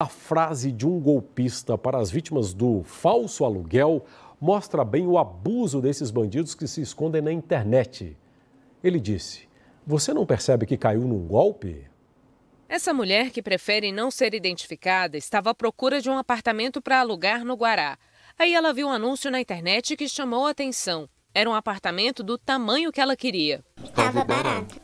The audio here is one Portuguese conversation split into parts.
A frase de um golpista para as vítimas do falso aluguel mostra bem o abuso desses bandidos que se escondem na internet. Ele disse: Você não percebe que caiu num golpe? Essa mulher, que prefere não ser identificada, estava à procura de um apartamento para alugar no Guará. Aí ela viu um anúncio na internet que chamou a atenção. Era um apartamento do tamanho que ela queria. Estava barato.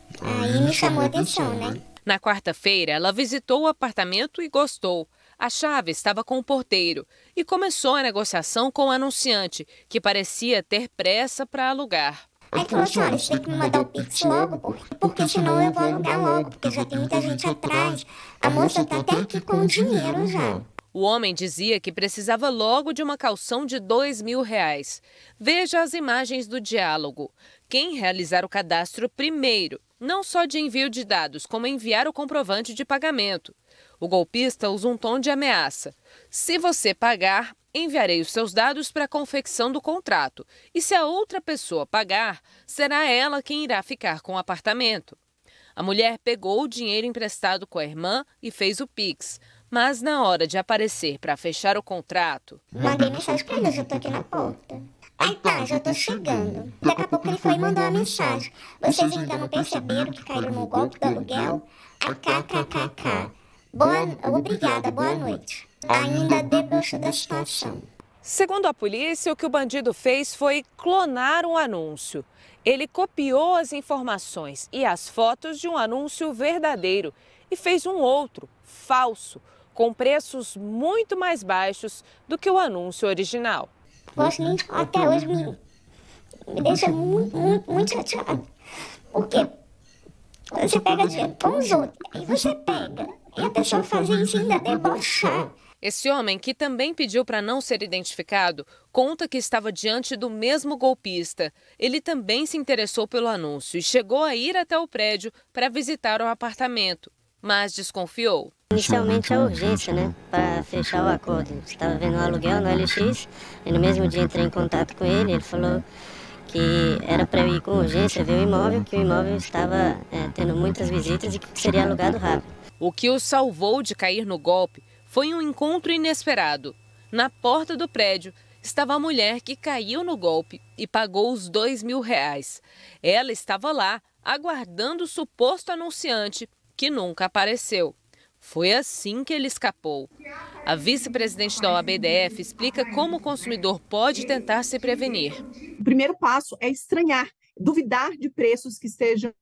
Aí me chamou a atenção, né? né? Na quarta-feira, ela visitou o apartamento e gostou. A chave estava com o porteiro e começou a negociação com o anunciante, que parecia ter pressa para alugar. Aí falou assim, olha, você tem que me mandar o Pix logo, porque, porque senão eu vou alugar logo, porque já tem muita gente atrás. A moça está tá até aqui com o dinheiro já. O homem dizia que precisava logo de uma calção de dois mil reais. Veja as imagens do diálogo. Quem realizar o cadastro primeiro não só de envio de dados, como enviar o comprovante de pagamento. O golpista usa um tom de ameaça. Se você pagar, enviarei os seus dados para a confecção do contrato. E se a outra pessoa pagar, será ela quem irá ficar com o apartamento. A mulher pegou o dinheiro emprestado com a irmã e fez o Pix. Mas na hora de aparecer para fechar o contrato. Mandei mensagem para eles, eu tô aqui na porta. Ai então, tá, então, já tô chegando. Daqui a pouco ele foi e mandou uma mensagem. Vocês ainda não perceberam que caíram no golpe do aluguel? AKKKK. Boa, obrigada, boa noite. Ainda debocho da situação. Segundo a polícia, o que o bandido fez foi clonar um anúncio. Ele copiou as informações e as fotos de um anúncio verdadeiro e fez um outro, falso, com preços muito mais baixos do que o anúncio original. Gosto muito, né? até hoje me, né? me deixa muito, muito, muito chateado. Porque você pega dinheiro com os outros, aí você pega, e a pessoa tá fazer isso ainda debochar. Esse homem, que também pediu para não ser identificado, conta que estava diante do mesmo golpista. Ele também se interessou pelo anúncio e chegou a ir até o prédio para visitar o apartamento mas desconfiou. Inicialmente é a é urgência, né, para né? fechar o acordo. Estava vendo um aluguel no LX e no mesmo dia entrei em contato com ele. Ele falou que era para eu ir com urgência ver o imóvel, que o imóvel estava é, tendo muitas visitas e que seria alugado rápido. O que o salvou de cair no golpe foi um encontro inesperado. Na porta do prédio estava a mulher que caiu no golpe e pagou os dois mil reais. Ela estava lá aguardando o suposto anunciante que nunca apareceu. Foi assim que ele escapou. A vice-presidente da OABDF explica como o consumidor pode tentar se prevenir. O primeiro passo é estranhar, duvidar de preços que estejam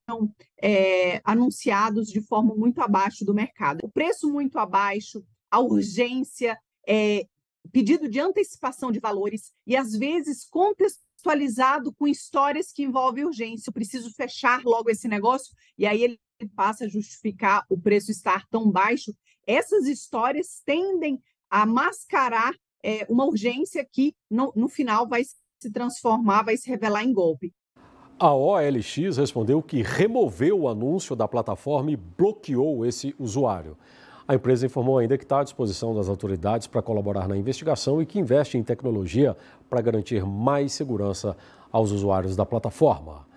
é, anunciados de forma muito abaixo do mercado. O preço muito abaixo, a urgência, é, pedido de antecipação de valores e às vezes contextualizado com histórias que envolvem urgência. Eu preciso fechar logo esse negócio e aí ele passa a justificar o preço estar tão baixo, essas histórias tendem a mascarar é, uma urgência que, no, no final, vai se transformar, vai se revelar em golpe. A OLX respondeu que removeu o anúncio da plataforma e bloqueou esse usuário. A empresa informou ainda que está à disposição das autoridades para colaborar na investigação e que investe em tecnologia para garantir mais segurança aos usuários da plataforma.